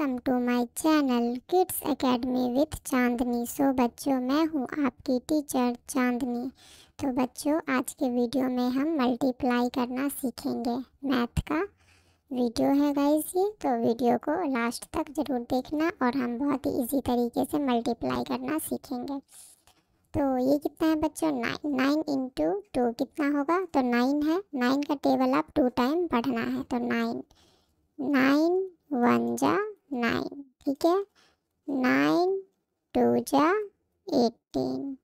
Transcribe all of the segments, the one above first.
welcome to my channel kids academy with Chandni so बच्चों मैं हूँ आपकी टीचर चांदनी तो बच्चों आज के वीडियो में हम मल्टीप्लाई करना सीखेंगे मैथ का वीडियो है गाइस ये तो वीडियो को लास्ट तक ज़रूर देखना और हम बहुत ही इजी तरीके से मल्टीप्लाई करना सीखेंगे तो ये कितना है बच्चों नाइन नाइन इंटू टू कितना होगा तो नाइन है नाइन का टेबल आप टू टाइम पढ़ना है तो नाइन नाइन वन जा नाइन ठीक है नाइन टू जा एटीन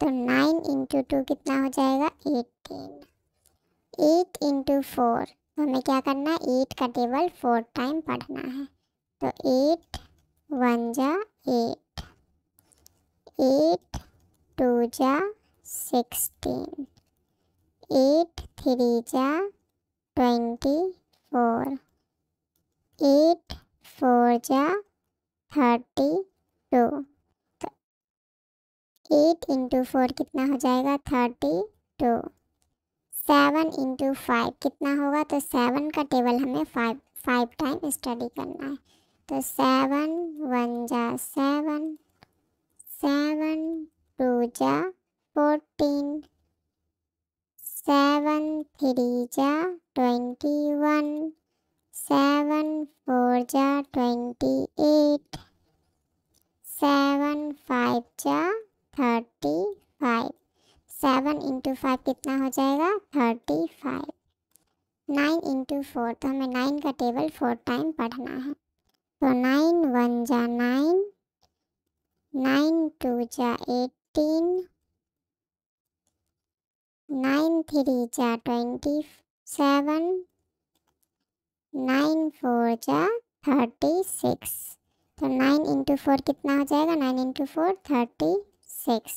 तो नाइन इंटू टू कितना हो जाएगा एटीन एट इंटू फोर तो हमें क्या करना है एट का टेबल फोर टाइम पढ़ना है तो एट वन जा एट एट टू जा सिक्सटीन एट थ्री जा ट्वेंटी फोर एट फोर जा thirty two eight into four कितना हो जाएगा thirty two seven into five कितना होगा तो सेवन का टेबल हमें फाइव फाइव टाइम स्टडी करना है तो सेवन वन जा सेवन सेवन टू जा फोर्टीन सेवन थ्री जा ट्वेंटी वन सेवन फोर जा ट्वेंटी एट सेवन फाइव जा thirty five seven into five कितना हो जाएगा thirty five nine into four तो हमें नाइन का टेबल फोर टाइम पढ़ना है तो नाइन वन जा नाइन नाइन टू जा एटीन नाइन थ्री जा ट्वेंटी सेवन नाइन फोर जा थर्टी सिक्स तो नाइन इंटू फोर कितना हो जाएगा nine into four thirty six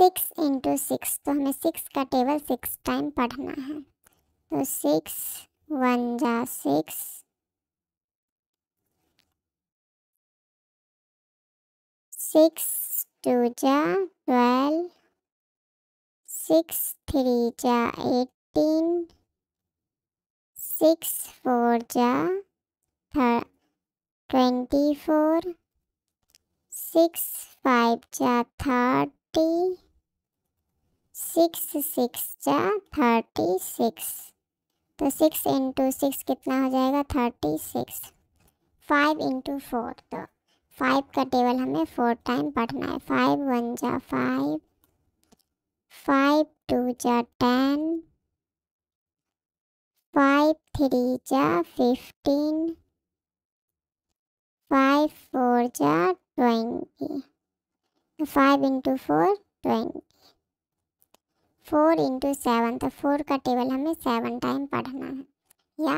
six into six तो हमें सिक्स का टेबल सिक्स टाइम पढ़ना है तो सिक्स वन जा सिक्स सिक्स टू जा ट्वेल्व सिक्स थ्री जा एटीन सिक्स फोर जा ट्वेंटी फोर सिक्स फाइव जा थर्टी सिक्स सिक्स जा थर्टी सिक्स तो सिक्स इंटू सिक्स कितना हो जाएगा thirty six five into four तो फाइव का टेबल हमें फोर टाइम पढ़ना है फाइव वन जा फाइव फाइव टू जा टेन फाइव थ्री जा फिफ्टीन फाइव फोर जा twenty five into four twenty four into seven तो फोर का टेबल हमें सेवन टाइम पढ़ना है या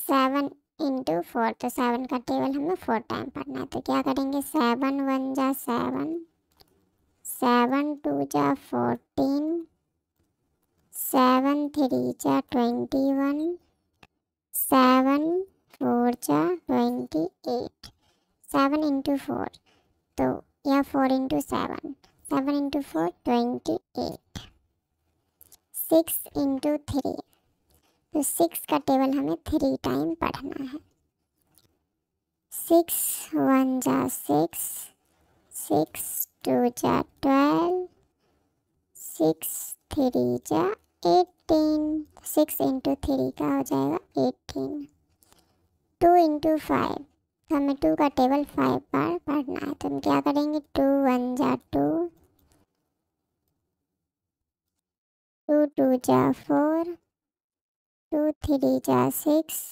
सेवन इंटू फोर तो सेवन का टेबल हमें फोर टाइम पढ़ना है तो क्या करेंगे सेवन वन जा सेवन सेवन टू जा फोर्टीन सेवन थ्री जा ट्वेंटी वन सेवन फोर जा twenty eight seven into four तो या four into seven seven into four twenty eight six into three तो सिक्स का टेबल हमें थ्री टाइम पढ़ना है सिक्स वन जा सिक्स सिक्स टू जा ट्वेल्व सिक्स थ्री जा एटीन सिक्स इंटू थ्री का हो जाएगा एटीन टू इंटू फाइव हमें टू का टेबल फाइव बार पढ़ना है तो हम क्या करेंगे टू वन जा टू टू टू जा फोर टू थ्री जा सिक्स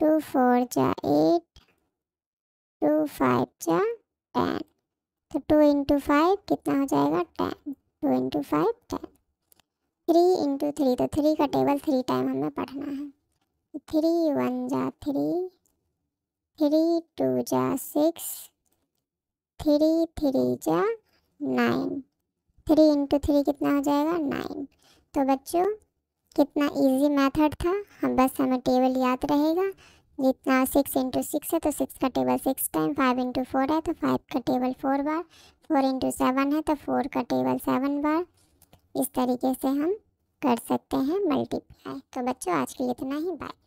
टू फोर जा एट टू फाइव जा टेन तो टू इंटू फाइव कितना हो जाएगा ten two into five ten three into three तो थ्री का टेबल थ्री टाइम हमें पढ़ना है थ्री वन जा थ्री थ्री टू जा सिक्स थ्री थ्री जा नाइन थ्री इंटू थ्री कितना हो जाएगा नाइन तो बच्चों कितना इजी मेथड था हम हाँ, बस हमें टेबल याद रहेगा जितना सिक्स इंटू सिक्स है तो सिक्स का table six time five into four है तो फाइव का टेबल फोर बार फोर इंटू सेवन है तो फोर का टेबल सेवन बार इस तरीके से हम कर सकते हैं मल्टीप्लाई तो बच्चों आज के लिए इतना ही बाय